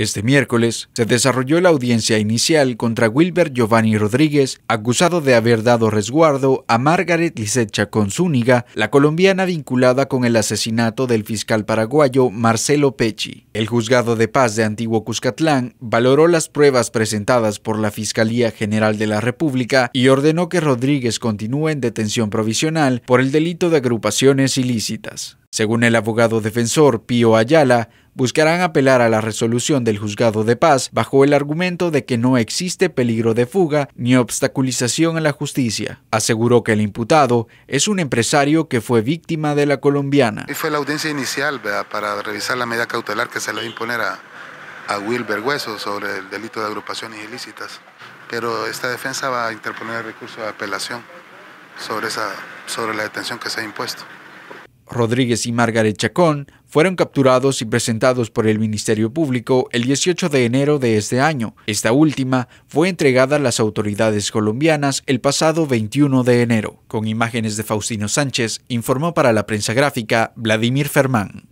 Este miércoles se desarrolló la audiencia inicial contra Wilber Giovanni Rodríguez, acusado de haber dado resguardo a Margaret Lisecha Chacón la colombiana vinculada con el asesinato del fiscal paraguayo Marcelo Pecci. El juzgado de paz de Antiguo Cuscatlán valoró las pruebas presentadas por la Fiscalía General de la República y ordenó que Rodríguez continúe en detención provisional por el delito de agrupaciones ilícitas. Según el abogado defensor Pío Ayala, buscarán apelar a la resolución del juzgado de paz bajo el argumento de que no existe peligro de fuga ni obstaculización a la justicia. Aseguró que el imputado es un empresario que fue víctima de la colombiana. Y fue la audiencia inicial para revisar la medida cautelar que se le va a imponer a, Wilber sobre el delito de agrupaciones ilícitas. Pero esta defensa va a interponer el recurso de apelación sobre, esa, sobre la detención que se ha impuesto. Rodríguez y Margaret Chacón fueron capturados y presentados por el Ministerio Público el 18 de enero de este año. Esta última fue entregada a las autoridades colombianas el pasado 21 de enero. Con imágenes de Faustino Sánchez, informó para la prensa gráfica Vladimir Fermán.